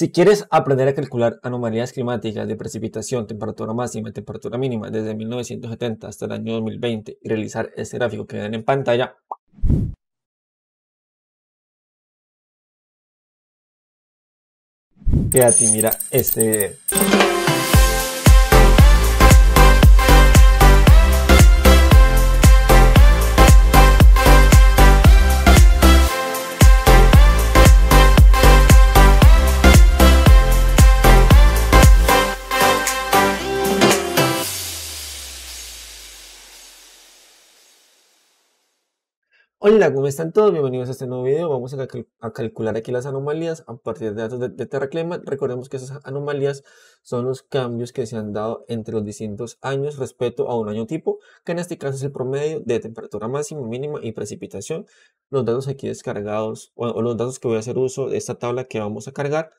Si quieres aprender a calcular anomalías climáticas de precipitación, temperatura máxima y temperatura mínima desde 1970 hasta el año 2020 y realizar este gráfico que ven en pantalla, quédate y mira este Hola, ¿cómo están todos? Bienvenidos a este nuevo video. Vamos a, calcular aquí las anomalías a partir de datos de, de Recordemos que esas anomalías son los cambios que se han dado entre los distintos años respecto a un año tipo, que en este caso es el promedio de temperatura máxima, mínima y precipitación. Los datos aquí descargados, o, los datos que voy a hacer uso de esta tabla que vamos a cargar,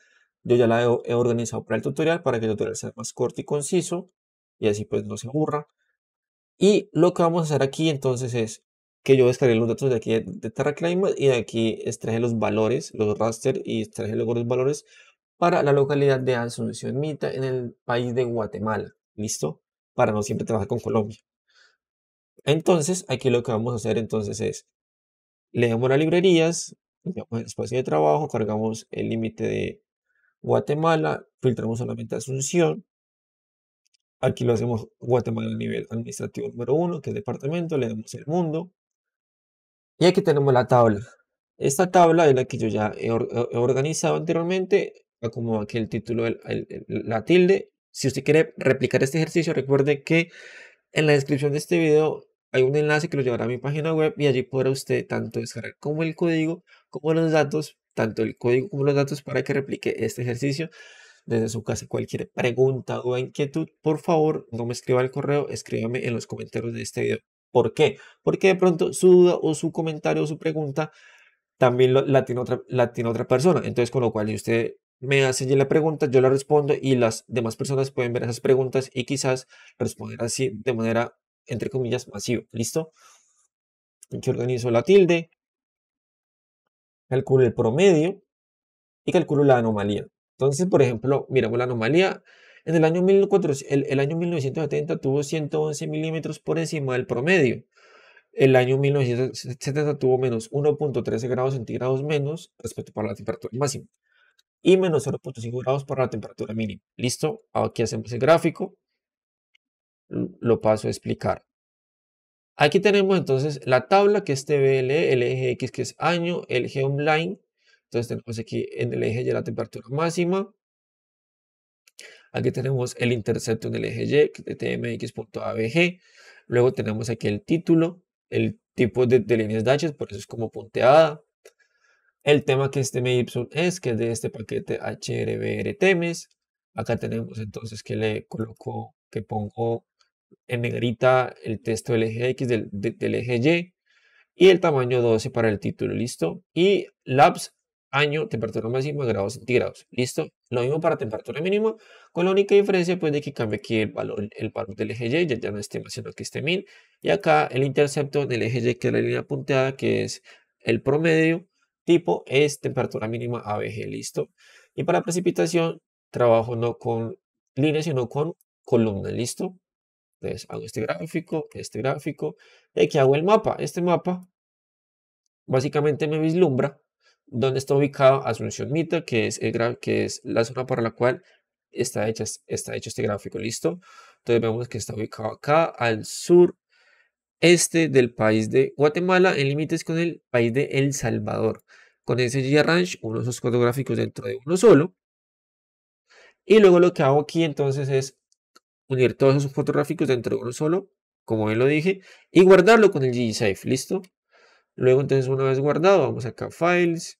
yo ya la he, he organizado para el tutorial, para que el tutorial sea más corto y conciso, y así pues no se aburra. Y lo que vamos a hacer aquí entonces es que yo descargué los datos de aquí de, TerraClimate y de aquí extraje los valores, los raster y extraje luego los valores para la localidad de Asunción Mita en el país de Guatemala. ¿Listo? Para no siempre trabajar con Colombia. Entonces, aquí lo que vamos a hacer entonces es, le damos las librerías, el espacio de trabajo, cargamos el límite de Guatemala, filtramos solamente Asunción, Aquí lo hacemos Guatemala a nivel administrativo número uno que es departamento, le damos el mundo. Y aquí tenemos la tabla. Esta tabla es la que yo ya he, organizado anteriormente, como aquí el título, la tilde. Si usted quiere replicar este ejercicio, recuerde que en la descripción de este video hay un enlace que lo llevará a mi página web y allí podrá usted tanto descargar como el código, como los datos, tanto el código como los datos para que replique este ejercicio desde su casa. Cualquier pregunta o inquietud, por favor, no me escriba el correo, escríbame en los comentarios de este video. ¿Por qué? Porque de pronto su duda o su comentario o su pregunta también la, tiene otra, la tiene otra persona. Entonces, con lo cual, si usted me hace la pregunta, yo la respondo y las demás personas pueden ver esas preguntas y quizás responder así de manera, entre comillas, masiva. ¿Listo? Yo organizo la tilde, calculo el promedio y calculo la anomalía. Entonces, por ejemplo, miramos la anomalía. En el año, 1970 tuvo 111 milímetros por encima del promedio. El año 1970 tuvo menos 1.13 grados centígrados menos respecto para la temperatura máxima y menos 0.5 grados para la temperatura mínima. Listo, aquí hacemos el gráfico, lo paso a explicar. Aquí tenemos entonces la tabla que es TBL, el eje X que es año, el eje online. Entonces tenemos aquí en el eje ya la temperatura máxima, Aquí tenemos el intercepto en el eje Y, tmx.abg. Luego tenemos aquí el título, el tipo de, de líneas dashes, por eso es como punteada. El tema que este TMY es, que es de este paquete HRBR Acá tenemos entonces que le coloco, que pongo en negrita el texto del eje X, del, del eje Y y el tamaño 12 para el título, listo. Y labs año, temperatura máxima, grados centígrados. ¿Listo? Lo mismo para temperatura mínima, con la única diferencia pues, de que cambie aquí el valor, el valor del eje Y, ya, no esté sino que esté 1000. Y acá el intercepto del eje Y, que es la línea punteada, que es el promedio, tipo es temperatura mínima ABG. ¿Listo? Y para precipitación, trabajo no con líneas, sino con columnas. ¿Listo? Entonces hago este gráfico, este gráfico, y aquí hago el mapa. Este mapa básicamente me vislumbra donde está ubicado Asunción Mita, que es, el que es la zona para la cual está, hecho este gráfico. ¿Listo? Entonces vemos que está ubicado acá al sur este del país de Guatemala, en límites con el país de El Salvador. Con g Ranch, uno de esos fotográficos dentro de uno solo. Y luego lo que hago aquí entonces es unir todos esos fotográficos dentro de uno solo, como bien lo dije, y guardarlo con el G-Safe, ¿listo? Luego entonces una vez guardado, vamos acá a Files,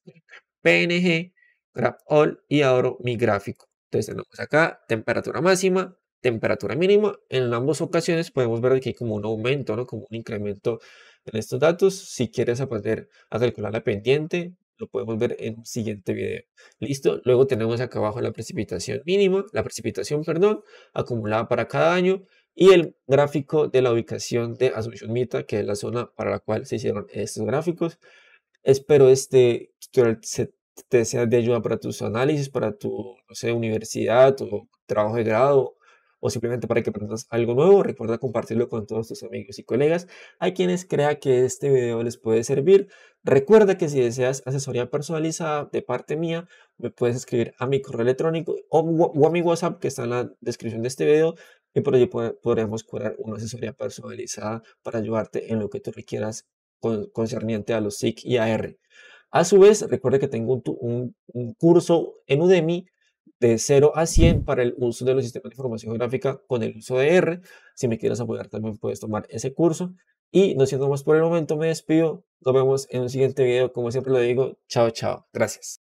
PNG, Grab All y ahora mi gráfico. Entonces tenemos acá temperatura máxima, temperatura mínima. En ambas ocasiones podemos ver que hay como un aumento, ¿no? como un incremento en estos datos. Si quieres aprender a calcular la pendiente, lo podemos ver en un siguiente video. Listo, luego tenemos acá abajo la precipitación mínima, la precipitación, perdón, acumulada para cada año y el gráfico de la ubicación de Asunción Mita, que es la zona para la cual se hicieron estos gráficos. Espero este tutorial te sea de ayuda para tus análisis, para tu no universidad o trabajo de grado o simplemente para que aprendas algo nuevo, recuerda compartirlo con todos tus amigos y colegas Hay quienes crea que este video les puede servir. Recuerda que si deseas asesoría personalizada de parte mía, me puedes escribir a mi correo electrónico o a mi WhatsApp que está en la descripción de este video y por allí podremos curar una asesoría personalizada para ayudarte en lo que tú requieras concerniente a los SIC y AR. A su vez, recuerde que tengo un, curso en Udemy de 0 a 100 para el uso de los sistemas de información gráfica con el uso de R. Si me quieres apoyar, también puedes tomar ese curso. Y no siendo más por el momento, me despido. Nos vemos en un siguiente video. Como siempre lo digo, chao, chao. Gracias.